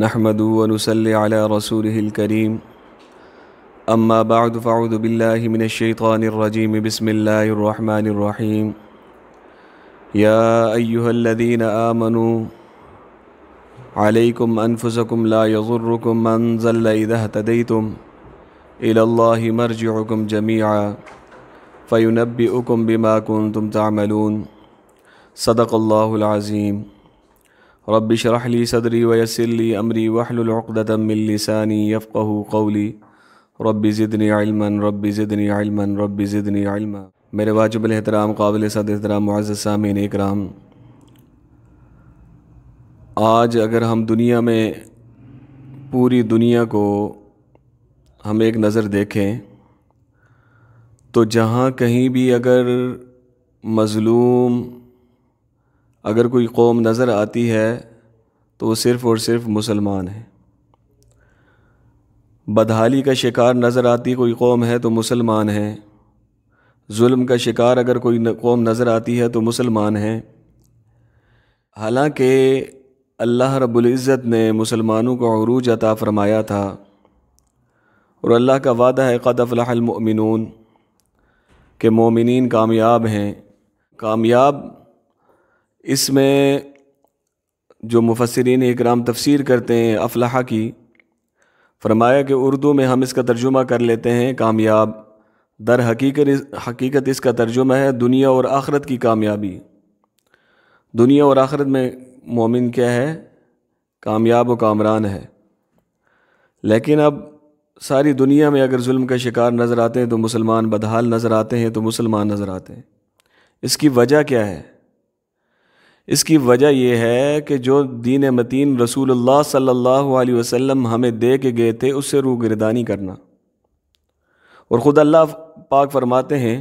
नहमदूनसल रसूलकरीम अम्मा बाद फ़ाउदबिल्लिमिनशैतरजीम बसमीम यादीन आमनु अलैकुम अनफुसकुम ला यज़ुर्रुकुम मन ज़ल्ला तदैतुम इलल्लाहि मरजिउकुम जमीआ फ़युनब्बिउकुम बिमा कुंतुम तामलून सदक़ल्लाहुल अज़ीम صدري ويسر لي सदरी वयसली अमरी من لساني يفقهوا कौली रब زدني علما रब زدني علما रब زدني علما मेरे वाजबल एहतराम काबिल सद एहतराम मुआज़ सामीन इकराम आज अगर हम दुनिया में पूरी दुनिया को हम एक नज़र देखें तो जहाँ कहीं भी अगर मज़लूम अगर कोई कौम नज़र आती है तो वो सिर्फ़ और सिर्फ मुसलमान है बदहाली का शिकार नज़र आती कोई कौम है तो मुसलमान है जुल्म का शिकार अगर कोई कौम नज़र आती है तो मुसलमान हैं हालांकि अल्लाह रबुल्ज़त ने मुसलमानों को अरूज अता फ़रमाया था और अल्लाह का वादा है क़द अफ़लामिन के मोमिन कामयाब हैं कामयाब इसमें जो मुफसरिन राम तफसीर करते हैं अफलाह की फरमाया कि उर्दू में हम इसका तर्जुमा कर लेते हैं कामयाब दर हकीकत हकीकत इसका तर्जुमा है दुनिया और आखरत की कामयाबी दुनिया और आखरत में मोमिन क्या है कामयाब व कामरान है लेकिन अब सारी दुनिया में अगर जुल्म का शिकार नज़र आते हैं तो मुसलमान बदहाल नज़र आते हैं तो मुसलमान नज़र आते हैं इसकी वजह क्या है इसकी वजह यह है कि जो दीन मतीन रसूल सल्लल्लाहु अलैहि वसल्लम हमें दे के गए थे उससे रूगरदानी करना और ख़ुद अल्लाह पाक फरमाते हैं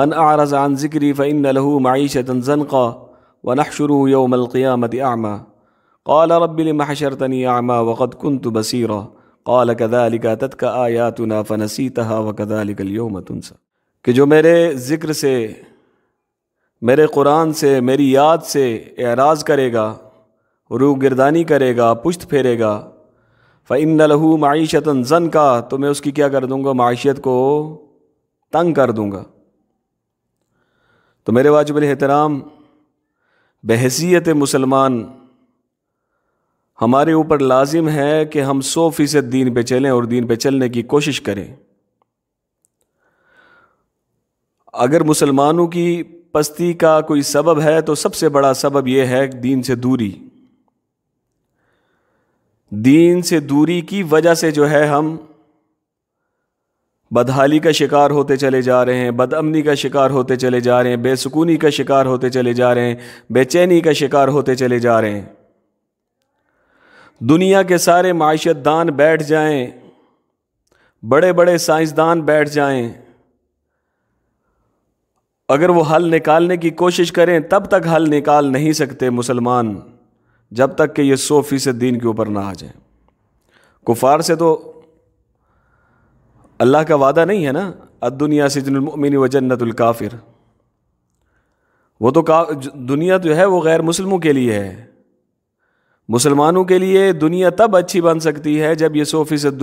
मन आरज़ान ज़िक्री फ़ैन लहू का वन व नशरू योमलक़ियामत आमा काल रबिलमहशरतनी आमा वक़त कन तो बसीरा कदा कदालिका तत का आयातना फ़नसी तहा व कदालिकल योमतुनसा कि जो मेरे ज़िक्र से मेरे कुरान से मेरी याद से एराज करेगा रू गिरदानी करेगा पुश्त फेरेगा फ़ैन लहू मीशत जन का तो मैं उसकी क्या कर दूँगा मीशत को तंग कर दूँगा तो मेरे वाजब एहतराम बहसीत मुसलमान हमारे ऊपर लाजिम है कि हम सौ फ़ीसद दीन पर चलें और दीन पर चलने की कोशिश करें अगर मुसलमानों की पस्ती का कोई सबब है तो सबसे बड़ा सबब यह है दीन से दूरी दीन से दूरी की वजह से जो है हम बदहाली का शिकार होते चले जा रहे हैं बदअमनी का शिकार होते चले जा रहे हैं बेसुकूनी का शिकार होते चले जा रहे हैं बेचैनी का शिकार होते चले जा रहे हैं दुनिया के सारे माशत दान बैठ जाएं बड़े बड़े साइंसदान बैठ जाएं अगर वो हल निकालने की कोशिश करें तब तक हल निकाल नहीं सकते मुसलमान जब तक कि ये सौ फीसद दीन के ऊपर ना आ जाए कुफार से तो अल्लाह का वादा नहीं है ना अदुनिया जिनमिन व काफिर वो तो का दुनिया जो है वो गैर मुसलमों के लिए है मुसलमानों के लिए दुनिया तब अच्छी बन सकती है जब ये सौ फीसद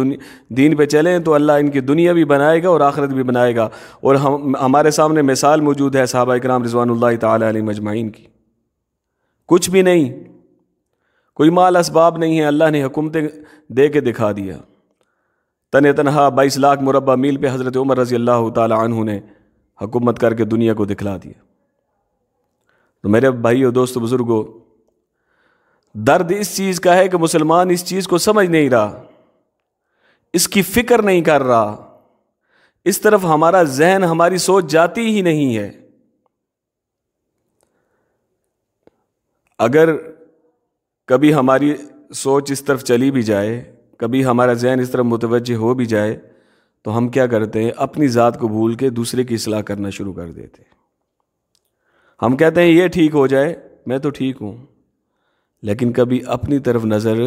दीन पे चलें तो अल्लाह इनकी दुनिया भी बनाएगा और आखिरत भी बनाएगा और हम हमारे सामने मिसाल मौजूद है साहबा इक्राम रिजवान तली मजमाइन की कुछ भी नहीं कोई माल इसबाब नहीं है अल्लाह ने हुकूमतें दे के दिखा दिया तन तनहा बाईस लाख मुरबा मील पर हज़रत उमर रज़ी अल्लाह तु ने हुकूमत करके दुनिया को दिखला दिया तो मेरे भाई और दोस्त बुज़ुर्गों दर्द इस चीज़ का है कि मुसलमान इस चीज़ को समझ नहीं रहा इसकी फ़िक्र नहीं कर रहा इस तरफ हमारा जहन हमारी सोच जाती ही नहीं है अगर कभी हमारी सोच इस तरफ चली भी जाए कभी हमारा जहन इस तरफ मुतवजह हो भी जाए तो हम क्या करते हैं अपनी ज़ात को भूल के दूसरे की असलाह करना शुरू कर देते हैं हम कहते हैं ये ठीक हो जाए मैं तो ठीक हूँ लेकिन कभी अपनी तरफ नज़र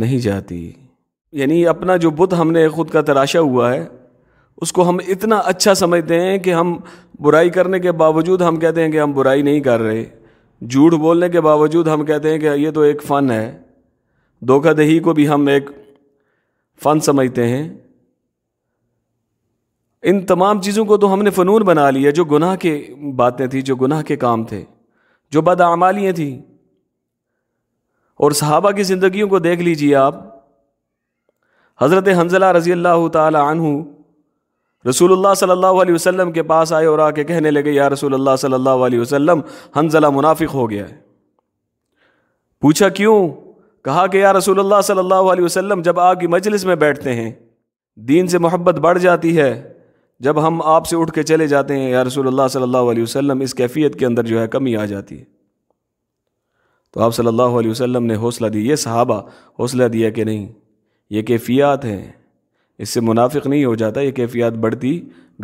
नहीं जाती यानी अपना जो बुत हमने खुद का तराशा हुआ है उसको हम इतना अच्छा समझते हैं कि हम बुराई करने के बावजूद हम कहते हैं कि हम बुराई नहीं कर रहे झूठ बोलने के बावजूद हम कहते हैं कि ये तो एक फ़न है धोखादही को भी हम एक फ़न समझते हैं इन तमाम चीज़ों को तो हमने फ़नून बना लिया जो गुनाह के बातें थी जो गुनाह के काम थे जो बदआमालियाँ थीं और सहाबा की ज़िंदगियों को देख लीजिए आप हज़रत हंजला रज़ी अल्लाह तु रसूलुल्लाह सल्लल्लाहु अलैहि वसल्लम के पास आए और आके कहने लगे या रसूलुल्लाह सल्लल्लाहु अलैहि वसल्लम हंजला मुनाफिक हो गया है पूछा क्यों कहा कि या रसूलुल्लाह सल्लल्लाहु अलैहि वसल्लम जब आपकी मजलिस में बैठते हैं दीन से मोहब्बत बढ़ जाती है जब हम आपसे उठ के चले जाते हैं या रसूल सल्ला वसलम इस कैफियत के अंदर जो है कमी आ जाती है तो आप सल्लल्लाहु अलैहि वसल्लम ने हौसला दिया ये सहाबा हौसला दिया कि नहीं ये कैफियात हैं इससे मुनाफिक नहीं हो जाता ये कैफियात बढ़ती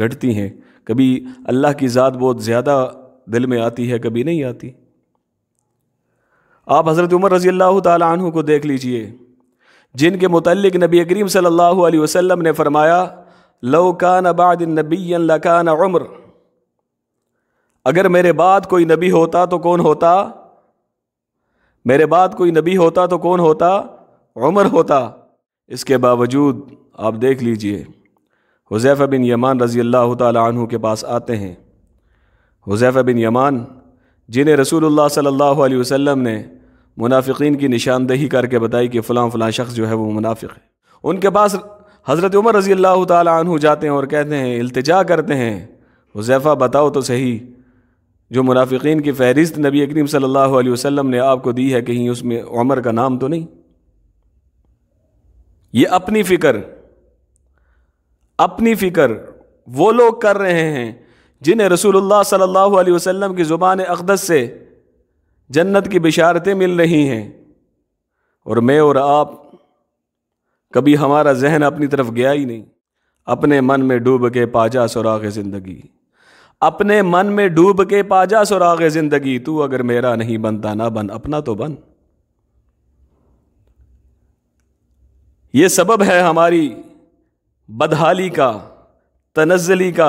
घटती हैं कभी अल्लाह की ज़ात बहुत ज़्यादा दिल में आती है कभी नहीं आती आप हज़रत उमर रज़ी अल्लाह तु को देख लीजिए जिनके मतलब नबी करीम सल्लल्लाहु अलैहि वसल्लम ने फरमाया लौकान अबाद नबी लकान उम्र अगर मेरे बाद कोई नबी होता तो कौन होता मेरे बाद कोई नबी होता तो कौन होता उमर होता इसके बावजूद आप देख लीजिए हुजैफ़ बिन यमान रज़ी अल्लाह तु के पास आते हैं हुजैफ़ बिन यमान जिन्हें रसूलुल्लाह सल्लल्लाहु अलैहि वसल्लम ने मुनाफिकीन की निशानदेही करके बताई कि फ़लाँ फ़लाँ शख्स जो है वो मुनाफिक है उनके पास हज़रत उमर रज़ी अल्लाह तु जाते हैं और कहते हैं अल्तजा करते हैं हुजैफ़ा बताओ तो सही जो मुनाफिकीन की फहरिस्त नबी करीम सल्लल्लाहु अलैहि वसल्लम ने आपको दी है कहीं उसमें उमर का नाम तो नहीं ये अपनी फ़िक्र अपनी फ़िक्र वो लोग कर रहे हैं जिन्हें रसूलुल्लाह सल्लल्लाहु अलैहि वसल्लम की ज़ुबान अकदस से जन्नत की बिशारतें मिल रही हैं और मैं और आप कभी हमारा जहन अपनी तरफ गया ही नहीं अपने मन में डूब के पाजा सुराख ज़िंदगी अपने मन में डूब के पाजा सुराग जिंदगी तू अगर मेरा नहीं बनता ना बन अपना तो बन ये सबब है हमारी बदहाली का तनजली का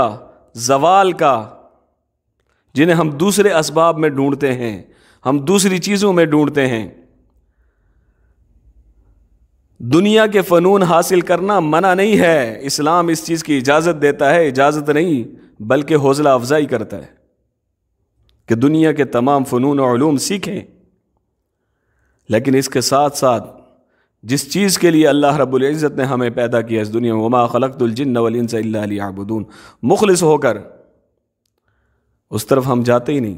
जवाल का जिन्हें हम दूसरे इसबाब में ढूंढते हैं हम दूसरी चीज़ों में ढूंढते हैं दुनिया के फ़नून हासिल करना मना नहीं है इस्लाम इस चीज़ की इजाज़त देता है इजाज़त नहीं बल्कि हौसला अफजाई करता है कि दुनिया के तमाम फ़नून और सीखें लेकिन इसके साथ साथ जिस चीज़ के लिए अल्लाह रब्ज़त ने हमें पैदा किया इस दुनिया में वमा खलकतुलजिन वलिनसबून मुखलस होकर उस तरफ हम जाते ही नहीं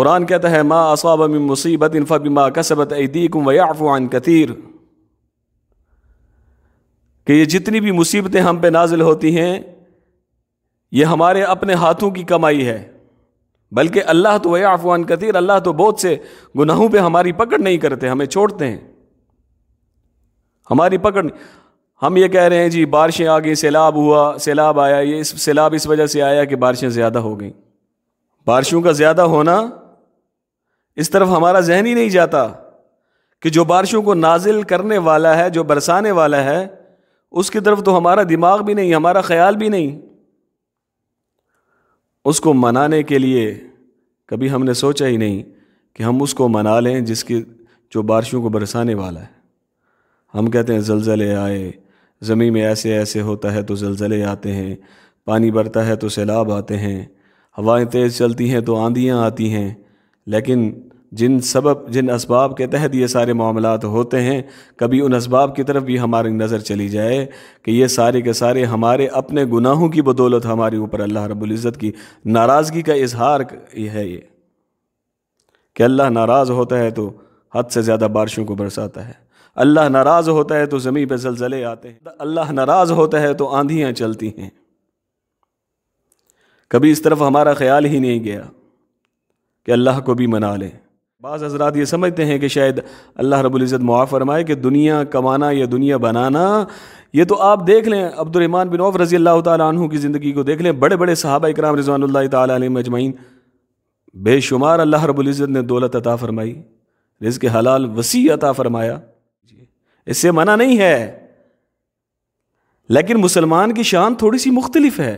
कुरान कहता है माँ असाब मुसीबत इनफ़ा बिमा कसबत ऐदीकुम वयाफ़ान कतीर कि ये जितनी भी मुसीबतें हम पे नाजिल होती हैं ये हमारे अपने हाथों की कमाई है बल्कि अल्लाह तो वही अफवान कतीर अल्लाह तो बहुत से गुनाहों पे हमारी पकड़ नहीं करते हमें छोड़ते हैं हमारी पकड़ हम ये कह रहे हैं जी बारिशें आ गई सैलाब हुआ सैलाब आया ये इस सैलाब इस वजह से आया कि बारिशें ज़्यादा हो गई बारिशों का ज़्यादा होना इस तरफ हमारा जहन ही नहीं जाता कि जो बारिशों को नाजिल करने वाला है जो बरसाने वाला है उसकी तरफ तो हमारा दिमाग भी नहीं हमारा ख्याल भी नहीं उसको मनाने के लिए कभी हमने सोचा ही नहीं कि हम उसको मना लें जिसकी जो बारिशों को बरसाने वाला है हम कहते हैं जलजले आए ज़मीन में ऐसे ऐसे होता है तो जलजले आते हैं पानी बढ़ता है तो सैलाब आते हैं हवाएं तेज़ चलती हैं तो आंधियाँ आती हैं लेकिन जिन सबब जिन इसबाब के तहत ये सारे मामला होते हैं कभी उन इसबाब की तरफ भी हमारी नज़र चली जाए कि ये सारे के सारे हमारे अपने गुनाहों की बदौलत हमारे ऊपर अल्लाह रबुल्ज़त की नाराज़गी का इजहार है ये कि अल्लाह नाराज़ होता है तो हद से ज़्यादा बारिशों को बरसाता है अल्लाह नाराज़ होता है तो ज़मीन पर जलजले आते हैं अल्लाह नाराज़ होता है तो आंधियाँ चलती हैं कभी इस तरफ हमारा ख्याल ही नहीं गया कि अल्लाह को भी मना लें बाज़ हजरात ये समझते हैं कि शायद अल्लाह रबुल्ज़त मुआफ़ फरमाए कि दुनिया कमाना या दुनिया बनाना ये तो आप देख लें अब्दुलरहमान बिन औफ रज़ी अल्लाह तु की ज़िंदगी को देख लें बड़े बड़े साहबा इकराम रजवान तम अजमैन बेशुमार अल्लाह रबुल्ज़त ने दौलत अता फ़रमाई रिज़ के हलाल वसी अता फ़रमाया इससे मना नहीं है लेकिन मुसलमान की शान थोड़ी सी मुख्तलिफ है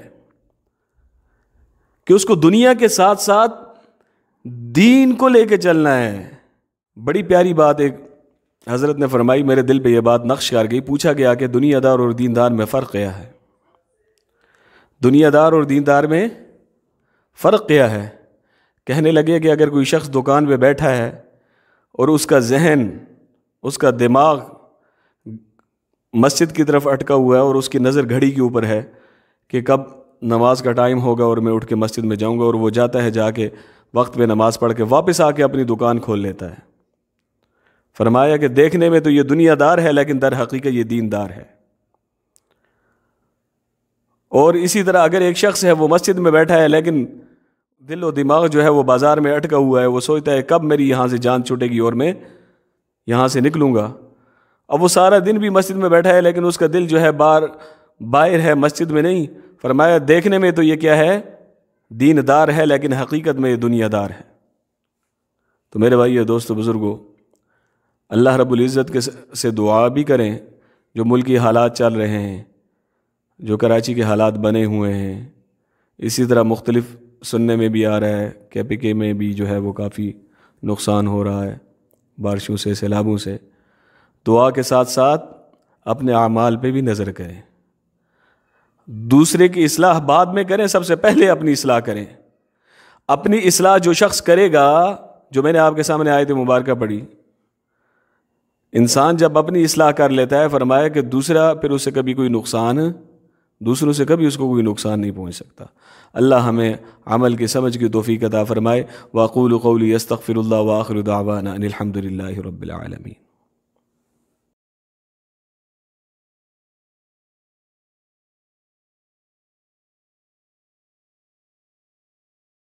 कि उसको दुनिया के साथ साथ दीन को लेके चलना है बड़ी प्यारी बात एक हज़रत ने फरमाई मेरे दिल पे यह बात नक्श कर गई पूछा गया कि दुनियादार और दीनदार में फ़र्क क्या है दुनियादार और दीनदार में फ़र्क क्या है कहने लगे कि अगर कोई शख्स दुकान पे बैठा है और उसका जहन उसका दिमाग मस्जिद की तरफ अटका हुआ है और उसकी नज़र घड़ी के ऊपर है कि कब नमाज का टाइम होगा और मैं उठ के मस्जिद में जाऊंगा और वो जाता है जाके वक्त पे नमाज़ पढ़ के वापस आके अपनी दुकान खोल लेता है फरमाया कि देखने में तो ये दुनियादार है लेकिन दर हकीकत ये दीनदार है और इसी तरह अगर एक शख्स है वो मस्जिद में बैठा है लेकिन दिल और दिमाग जो है वो बाज़ार में अटका हुआ है वो सोचता है कब मेरी यहाँ से जान छूटेगी और मैं यहाँ से निकलूँगा अब वो सारा दिन भी मस्जिद में बैठा है लेकिन उसका दिल जो है बार बाहर है मस्जिद में नहीं फरमाया देखने में तो ये क्या है दीनदार है लेकिन हकीकत में ये दुनियादार है तो मेरे भाई दोस्त बुज़ुर्गो अल्लाह इज़्ज़त के से दुआ भी करें जो मुल्की हालात चल रहे हैं जो कराची के हालात बने हुए हैं इसी तरह मुख्तलिफ़ सुनने में भी आ रहा है के पी के में भी जो है वो काफ़ी नुकसान हो रहा है बारिशों से सैलाबों से दुआ के साथ साथ अपने अमाल पे भी नज़र करें दूसरे की असलाह बाद में करें सबसे पहले अपनी असलाह करें अपनी असलाह जो शख्स करेगा जो मैंने आपके सामने आए थे मुबारक पढ़ी इंसान जब अपनी असलाह कर लेता है फरमाया कि दूसरा फिर उसे कभी कोई नुकसान दूसरों से कभी उसको कोई नुकसान नहीं पहुँच सकता अल्लाह हमें अमल की समझ की तोफ़ी कदा फ़रमाए वाकूल कौली यस्तफ़िर वाखरदावाना दावाना